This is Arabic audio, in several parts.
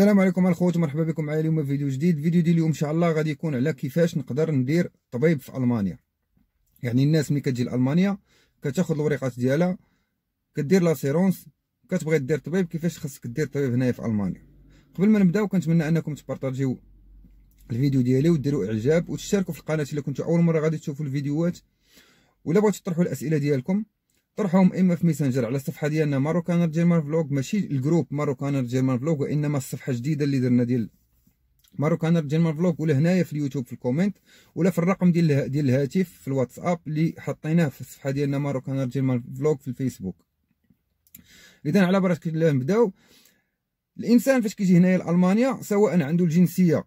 السلام عليكم الخوت مرحبا بكم معايا اليوم في فيديو جديد فيديو ديال اليوم ان شاء الله غادي يكون على كيفاش نقدر ندير طبيب في المانيا يعني الناس ملي كتجي لالمانيا كتاخذ الوريقات ديالها كدير لاسيرونس كتبغي دير طبيب كيفاش خصك دير طبيب هنايا في المانيا قبل ما نبداو كنتمنى انكم تبارطاجيو الفيديو ديالي وديروا اعجاب وتشتركوا في القناه الا كنتو اول مره غادي تشوفوا الفيديوهات ولا بغيتوا تطرحوا الاسئله ديالكم طرحهم اما في ميسنجر على الصفحه ديالنا ماروكانر جيرمان فلوج ماشي الجروب ماروكانر جيرمان فلوج وانما الصفحه الجديده اللي درنا ديال ماروكانر جيرمان فلوج ولا هنايا في اليوتيوب في الكومنت ولا في الرقم ديال ديال الهاتف في الواتساب اللي حطيناه في الصفحه ديالنا ماروكانر جيرمان فلوج في الفيسبوك اذا على بركه الله نبداو الانسان فاش كيجي هنايا لالمانيا سواء عنده الجنسيه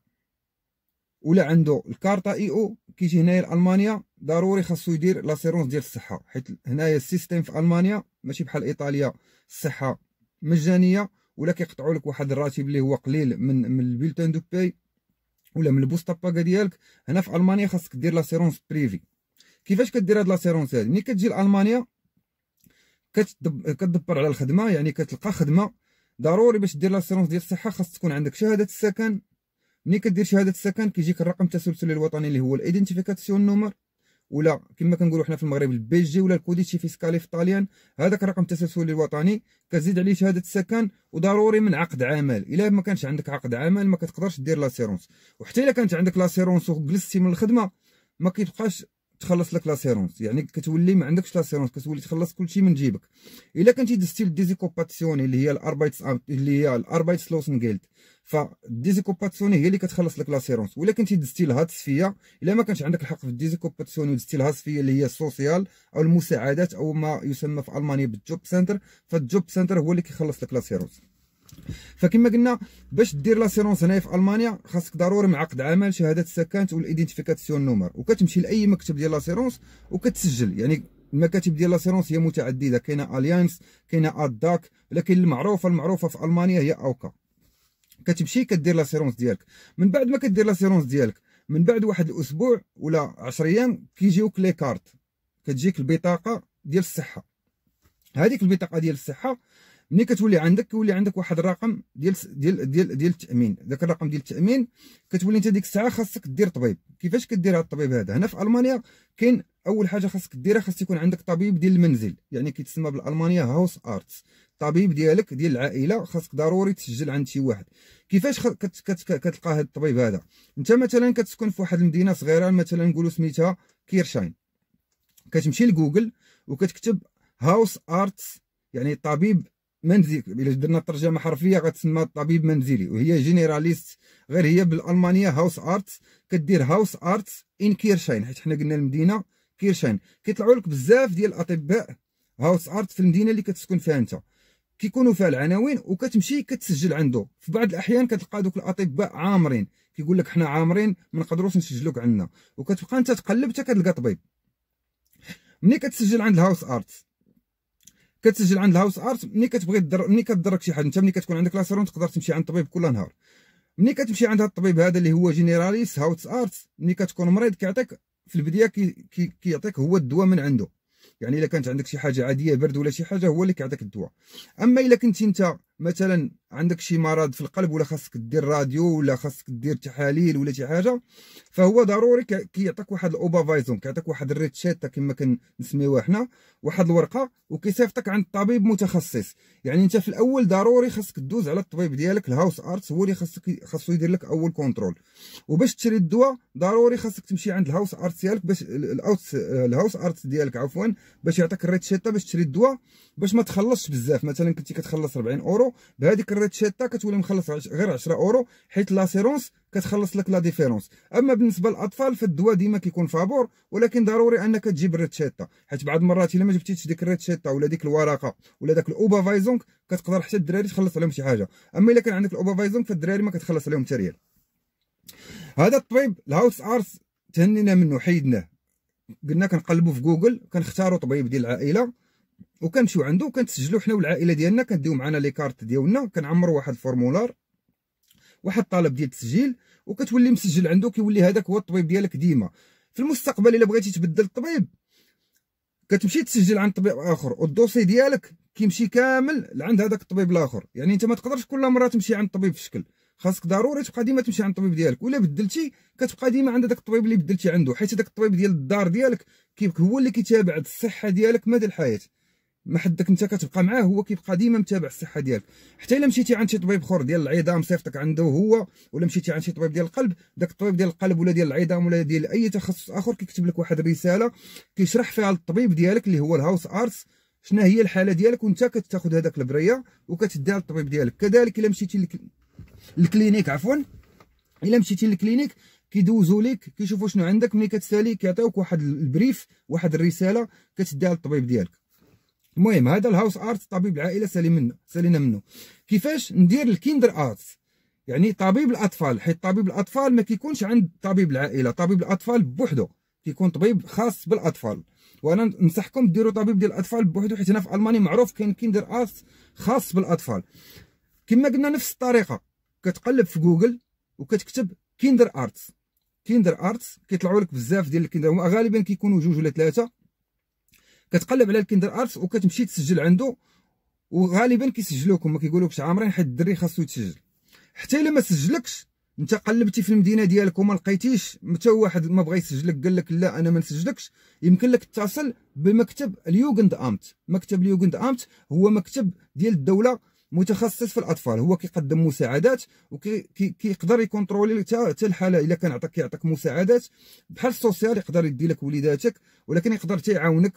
ولا عنده الكارتا اي او كيجي هنايا لالمانيا ضروري خاصو يدير لاسيرونس ديال الصحه حيت هنايا السيستم في المانيا ماشي بحال ايطاليا الصحه مجانيه ولا كيقطعوا لك واحد الراتب اللي هو قليل من من البيلتان دو باي ولا من البوسطه باكا ديالك هنا في المانيا خاصك دير لاسيرونس بريفي كيفاش كدير هاد لاسيرونس هادي ملي كتجي لالمانيا كتدبر على الخدمه يعني كتلقى خدمه ضروري باش دير لاسيرونس ديال الصحه خاص تكون عندك شهاده السكن ملي كدير شهاده السكن كيجيك الرقم التسلسلي الوطني اللي هو الايدنتيفيكاسيون نومر ولا كما كنقولوا حنا في المغرب البي جي ولا الكوديتشي فيسكالي في طاليان هذاك الرقم التسلسلي الوطني كتزيد عليه شهاده السكن وضروري من عقد عمل الا ما كانش عندك عقد عمل ما كتقدرش دير لاسيرونس وحتى الا كانت عندك لاسيرونس وجلستي من الخدمه ما كيبقاش تخلص لك لاسيرونس يعني كتولي ما عندكش لاسيرونس كتولي تخلص كلشي من جيبك الا كنتي دزتي للديزيكوباتسيوني اللي هي الاربايتس اللي هي الاربايتس الاربايتسلوسنجيلد فالديزيكوباسيوني هي اللي كتخلص لك لاسيرونس ولا كنتي دزتي لها تصفيه الا ما كانش عندك الحق في الديزيكوباسيوني ودزتي لها تصفيه اللي هي السوسيال او المساعدات او ما يسمى في المانيا بالجوب سنتر فالجوب سنتر هو اللي كيخلص لك لاسيرونس فكما قلنا باش دير لاسيرونس هنايا في المانيا خاصك ضروري مع عقد عمل شهاده السكنت والايدنتيفيكاسيون نومر وكتمشي لاي مكتب ديال لاسيرونس وكتسجل يعني المكاتب ديال لاسيرونس هي متعدده كاينه اليانس كاينه اداك لكن المعروفه المعروفه في المانيا هي اوكا كتمشي كدير لاسيرونس ديالك من بعد ما كدير لاسيرونس ديالك من بعد واحد الاسبوع ولا 10 ايام كيجيوك لي كارت كتجيك البطاقه ديال الصحه هذيك البطاقه ديال الصحه ملي كتولي عندك كيولي عندك واحد الرقم ديال ديال ديال ديال التامين ذاك الرقم ديال التامين كتولي انت ديك الساعه خاصك دير طبيب كيفاش كدير هذا الطبيب هذا هنا في المانيا كاين اول حاجه خاصك ديرها خاص يكون عندك طبيب ديال المنزل يعني كيتسمى بالالمانيا هاوس ارتس الطبيب ديالك ديال العائله خاصك ضروري تسجل عند شي واحد كيفاش خ... كت... كت... كتلقى هذا الطبيب هذا انت مثلا كتسكن في واحد المدينه صغيره مثلا نقولوا سميتها كيرشاين كتمشي لجوجل وكتكتب هاوس ارتس يعني طبيب منزلي الا درنا الترجمه حرفيه غتسمى طبيب منزلي وهي جينيراليست غير هي بالالمانيه هاوس ارتس كدير هاوس ارتس ان كيرشاين حيت حنا قلنا المدينه كيرشاين كيطلعوا لك بزاف ديال الاطباء هاوس ارت في المدينه اللي كتسكن فيها انت كيكونوا فيها العناوين وكتمشي كتسجل عنده في بعض الاحيان كتلقى دوك الاطباء عامرين كيقول لك حنا عامرين ما نقدروش نسجلوك عندنا وكتبقى انت تقلب حتى كتلقى طبيب ملي كتسجل عند الهاوس ارت كتسجل عند الهاوس ارت ملي كتبغي در... ملي كتضرك شي حاجه انت ملي كتكون عندك لاسيرون تقدر تمشي عند طبيب كل نهار ملي كتمشي عند هذا الطبيب هذا اللي هو جينيراليس هاوس ارت ملي كتكون مريض كيعطيك في البدايه كيعطيك كي... كي هو الدواء من عنده يعني الا كانت عندك شي حاجه عاديه برد ولا شي حاجه هو اللي كيعطيك الدواء اما الا كنت انت مثلا عندك شي مرض في القلب ولا خاصك دير راديو ولا خاصك دير تحاليل ولا شي حاجه فهو ضروري كيعطيك واحد الاوبافايزون كيعطيك واحد الريتشيتا كما كنسميوها حنا واحد الورقه وكيصيفطك عند طبيب متخصص يعني انت في الاول ضروري خاصك دوز على الطبيب ديالك الهاوس ارتس هو اللي خاصك خاصو يدير لك اول كونترول وباش تشري الدواء ضروري خاصك تمشي عند الهاوس ارتس ديالك باش آه، الهاوس ارتس ديالك عفوا باش يعطيك الريتشيتا باش تشري الدواء باش ما تخلصش بزاف مثلا كنتي كتخلص 40 اورو اورو بهذيك الريتشيتا كتولي مخلص غير 10 اورو حيت لاسيرونس كتخلص لك لا ديفيرونس اما بالنسبه للاطفال فالدواء ديما كيكون فابور ولكن ضروري انك تجيب الريتشيتا حيت بعض المرات الا ما جبتيش ديك الريتشيتا ولا ديك الورقه ولا داك فايزون كتقدر حتى الدراري تخلص عليهم شي حاجه اما الا كان عندك فايزون فالدراري ما كتخلص عليهم حتى ريال هذا الطبيب الهاوس ارس تهنينا منه حيدناه قلنا كنقلبوا في جوجل كنختاروا طبيب ديال العائله وكنمشيو عنده وكنتسجلوا حنا والعائله ديالنا كنديو معنا لي كارت ديالنا كنعمروا واحد الفورمولار واحد الطلب ديال التسجيل وكتولي مسجل عنده كيولي هذاك هو الطبيب ديالك ديما في المستقبل الا بغيتي تبدل الطبيب كتمشي تسجل عند طبيب اخر والدوسي ديالك كيمشي كامل لعند هذاك الطبيب الاخر يعني انت ما تقدرش كل مره تمشي عند طبيب في شكل خاصك ضروري تبقى ديما تمشي عند الطبيب ديالك ولا بدلتي كتبقى ديما عند داك الطبيب اللي بدلتي عنده حيت داك الطبيب ديال الدار ديالك هو اللي كيتابع الصحه ديالك مدى الحياه ما حدك انت كتبقى معاه هو كيبقى ديما متابع الصحه ديالك حتى الا مشيتي عند شي طبيب اخر ديال العظام صيفطك عنده هو ولا مشيتي عند شي طبيب ديال القلب داك الطبيب ديال القلب ولا ديال العظام ولا ديال اي تخصص اخر كيكتب لك واحد الرساله كيشرح فيها للطبيب ديالك اللي هو الهاوس ارتس شنو هي الحاله ديالك وانت كتاخذ هذاك البريه وكتديها للطبيب ديالك كذلك الا مشيتي للكلينيك عفوا الا مشيتي للكلينيك كيدوزوا لك كيشوفوا شنو عندك ملي كتسالي كيعطيوك واحد البريف واحد الرساله كتديها للطبيب ديالك المهم هذا الهاوس ارت طبيب العائله سالي منه سالينا منه كيفاش ندير الكيندر ارت يعني طبيب الاطفال حيت طبيب الاطفال ما كيكونش عند طبيب العائله طبيب الاطفال بوحدو كيكون طبيب خاص بالاطفال وانا ننصحكم ديروا طبيب ديال الاطفال بوحدو حيت هنا في المانيا معروف كاين كيندر ارت خاص بالاطفال كما قلنا نفس الطريقه كتقلب في جوجل وكتكتب كيندر ارت كيندر ارت كيطلعوا لك بزاف ديال الكيندر غالبا كيكونوا جوج ولا ثلاثه كتقلب على الكيندر ارتس وكتمشي تسجل عنده وغالبا كيسجلوكم ما كيقولوكش عامرين حيت الدري خاصو يتسجل حتى الا ما سجلكش انت قلبتي في المدينه ديالك وما لقيتيش حتى واحد ما بغى يسجلك قال لك لا انا ما نسجلكش يمكن لك تتصل بمكتب اليوغند امت مكتب اليوغند امت هو مكتب ديال الدوله متخصص في الاطفال هو كيقدم مساعدات وكيقدر يكونترولي حتى الحاله الا كان عطاك يعطيك مساعدات بحال السوسيال يقدر يدي لك وليداتك ولكن يقدر تيعاونك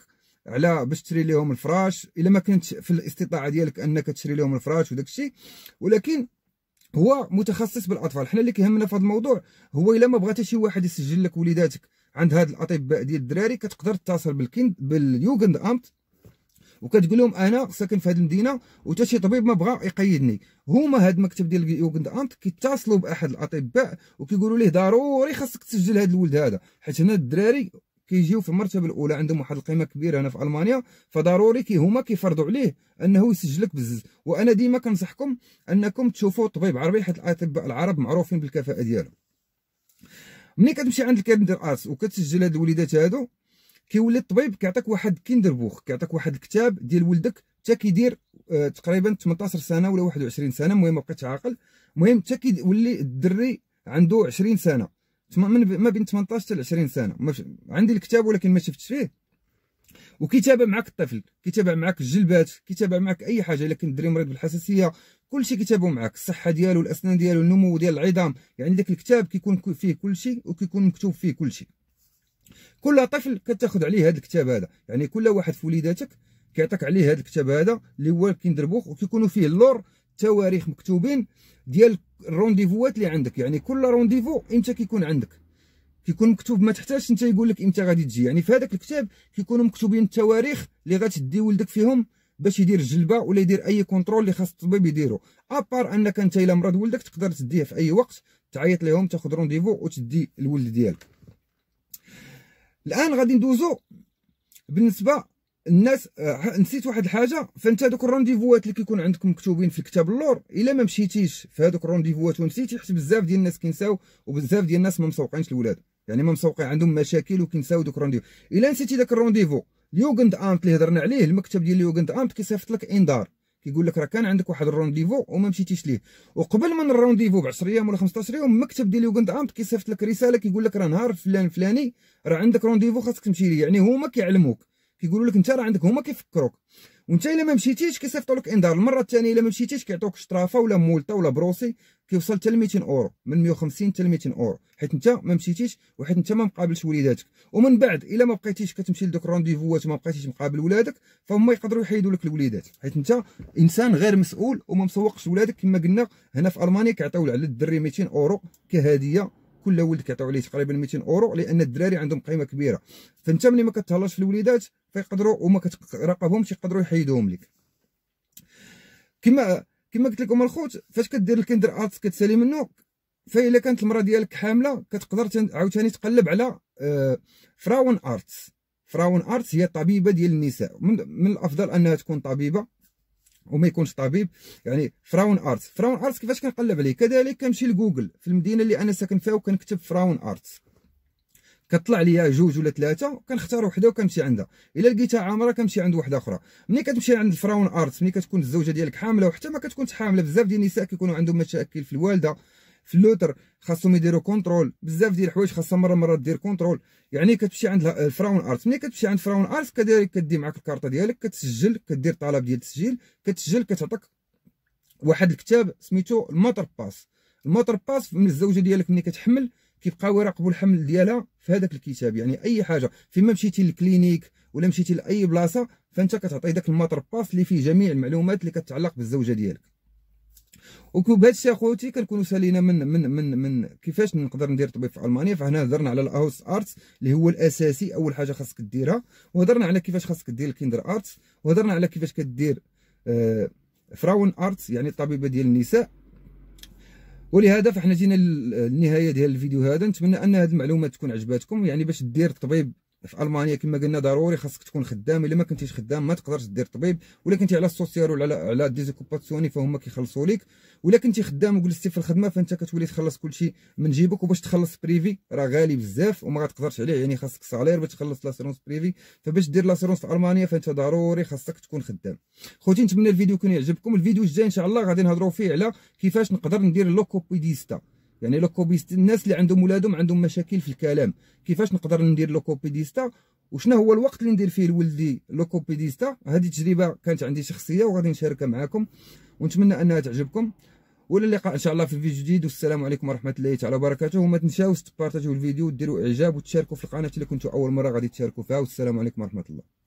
على باش تشري لهم الفراش الا ما كنت في الاستطاعه ديالك انك تشري لهم الفراش وداك الشيء ولكن هو متخصص بالاطفال حنا اللي كيهمنا في هذا الموضوع هو الا ما بغى شي واحد يسجل لك وليداتك عند هاد الاطباء ديال الدراري كتقدر تتصل بالكند باليوغند امت وكتقول لهم انا ساكن في هذه المدينه وتا شي طبيب ما بغى يقيدني هما هاد المكتب ديال يوغند امت كيتصلوا باحد الاطباء وكيقولوا ليه ضروري خاصك تسجل هذا الولد هذا حيت هنا الدراري كيجيو في المرتبه الاولى عندهم واحد القيمه كبيره هنا في المانيا فضروري كي هما كيفرضوا عليه انه يسجلك بزز وانا ديما كنصحكم انكم تشوفوا طبيب عربي حيت الاطباء العرب معروفين بالكفاءه ديالهم ملي كتمشي عند الكندر اس وكتسجل هاد الوليدات هادو كيولي الطبيب كيعطيك واحد كيندر بوخ كيعطيك واحد الكتاب ديال ولدك حتى كيدير آه تقريبا 18 سنه ولا 21 سنه المهم ما بقيتش عاقل المهم حتى كيولي الدري عنده 20 سنه من ما بين 18 حتى 20 سنه عندي الكتاب ولكن ما شفتش فيه وكيتابع معك الطفل كيتابع معك الجلبات كيتابع معك اي حاجه الا الدري مريض بالحساسيه كلشي كيتابعوا معك الصحه ديالو الاسنان ديالو النمو ديال العظام يعني داك الكتاب كيكون فيه كلشي وكيكون مكتوب فيه كلشي كل طفل كتاخذ عليه هذا الكتاب هذا يعني كل واحد في وليداتك كيعطيك عليه هذا الكتاب هذا اللي هو كيندربوخ وكيكونوا فيه اللور تواريخ مكتوبين ديال الرونديفوات اللي عندك يعني كل رونديفو امتى كيكون عندك كيكون مكتوب ما تحتاجش انت يقول لك امتى غادي تجي يعني في هذاك الكتاب كيكونوا مكتوبين التواريخ اللي غتدي ولدك فيهم باش يدير الجلبه ولا يدير اي كونترول اللي خاص الطبيب يديرو ابار انك انت الا مرض ولدك تقدر تديه في اي وقت تعيط لهم تاخذ رونديفو وتدي الولد ديالك الان غادي ندوزو بالنسبه الناس آه، نسيت واحد الحاجه فانت دوك الرونديفوات اللي كيكون عندكم مكتوبين في كتاب اللور الا ما مشيتيش في هذوك الرونديفوات ونسيتي حيت بزاف ديال الناس كينساو وبزاف ديال الناس ما مسوقينش الولاد يعني ما مسوقين عندهم مشاكل وكينساو دوك الرونديفو الا نسيتي داك الرونديفو اليوغند انت اللي هضرنا عليه المكتب ديال اليوغند انت كيصيفط لك انذار كيقول لك راه كان عندك واحد الرونديفو وما مشيتيش ليه وقبل من الرونديفو ب 10 ايام ولا 15 يوم المكتب ديال اليوغند انت كيصيفط لك رساله كيقول لك راه نهار فلان فلاني راه عندك رونديفو خاصك تمشي ليه يعني هما كيعلموك كيقولوا لك انت راه عندك هما كيفكروك وانت الا ما مشيتيش كيصيفطوا لك انذار المره الثانيه الا ما مشيتيش كيعطوك شطرافه ولا مولطه ولا بروسي كيوصل حتى ل 200 اورو من 150 حتى ل 200 اورو حيت انت ما مشيتيش وحيت انت ما مقابلش وليداتك ومن بعد الا ما بقيتيش كتمشي لدوك الرونديفوات وما بقيتيش مقابل ولادك فهم يقدروا يحيدوا لك الوليدات حيت انت انسان غير مسؤول وما مسوقش ولادك كما قلنا هنا في المانيا كيعطيو على الدري 200 اورو كهديه كل ولد كيعطيو عليه تقريبا 200 اورو لان الدراري عندهم قيمه كبيره فانت ملي ما كتهلاش في الوليدات فيقدروا وما كتراقبهمش يقدروا يحيدوهم لك كما كما قلت لكم الخوت فاش كدير الكندر ارت كتسالي منه فإلا كانت المراه ديالك حامله كتقدر عاوتاني تقلب على آه، فراون ارتس فراون ارتس هي طبيبه ديال النساء من الافضل انها تكون طبيبه وما يكونش طبيب يعني فراون ارتس فراون ارتس كيفاش كنقلب عليه كذلك كنمشي لجوجل في المدينه اللي انا ساكن فيها وكنكتب فراون ارتس كطلع ليا جوج ولا ثلاثه كنختار وحده وكنمشي عندها الا لقيتها عامره كنمشي عند وحده اخرى ملي كتمشي عند الفراون ارت ملي كتكون الزوجه ديالك حامله وحتى ما كتكونش حامله بزاف ديال النساء كيكونوا عندهم مشاكل في الوالده في اللوتر خاصهم يديروا كونترول بزاف ديال الحوايج خاصها مره مره دير كونترول يعني كتمشي عند الفراون ارت ملي كتمشي عند فراون ارت كدير كدي معاك الكارطه ديالك كتسجل كدير طلب ديال التسجيل كتسجل كتعطيك واحد الكتاب سميتو الماتر باس الماتر باس من الزوجه ديالك ملي كتحمل كيبقاو يراقبوا الحمل ديالها في هذاك الكتاب يعني اي حاجه فيما مشيتي للكلينيك ولا مشيتي لاي بلاصه فانت كتعطي داك الماتر باس اللي فيه جميع المعلومات اللي كتعلق بالزوجه ديالك وبهذا الشيء اخوتي كنكونوا سالينا من من من من كيفاش نقدر ندير طبيب في المانيا فهنا هضرنا على الاوس ارتس اللي هو الاساسي اول حاجه خاصك ديرها وهضرنا على كيفاش خاصك دير الكيندر ارتس وهضرنا على كيفاش كدير فراون آه، ارتس يعني الطبيبه ديال النساء ولهذا فاحنا جينا للنهايه ديال الفيديو هذا نتمنى ان هذه المعلومات تكون عجباتكم يعني باش دير الطبيب في المانيا كما قلنا ضروري خاصك تكون خدام الا ما كنتيش خدام ما تقدرش دير طبيب ولا كنتي على السوسيال ولا على على ديزوكوباسيوني فهم كيخلصوا لك ولا كنتي خدام وجلستي في الخدمه فانت كتولي تخلص كلشي من جيبك وباش تخلص بريفي راه غالي بزاف وما غتقدرش عليه يعني خاصك سالير باش تخلص لاسيرونس بريفي فباش دير لاسيرونس في المانيا فانت ضروري خاصك تكون خدام خوتي نتمنى الفيديو يكون يعجبكم الفيديو الجاي ان شاء الله غادي نهضروا فيه على كيفاش نقدر ندير لوكوبيديستا يعني لوكوبيست الناس اللي عندهم ولادهم عندهم مشاكل في الكلام كيفاش نقدر ندير لوكوبيديستا وشنو هو الوقت اللي ندير فيه لولدي لوكوبيديستا هذه تجربه كانت عندي شخصيه وغادي نشاركها معكم ونتمنى انها تعجبكم والى اللقاء ان شاء الله في فيديو جديد والسلام عليكم ورحمه الله تعالى وبركاته وما تنساوش تبارطاجيو الفيديو وديروا اعجاب وتشاركوا في القناه اللي كنتوا اول مره غادي تشاركوا فيها والسلام عليكم ورحمه الله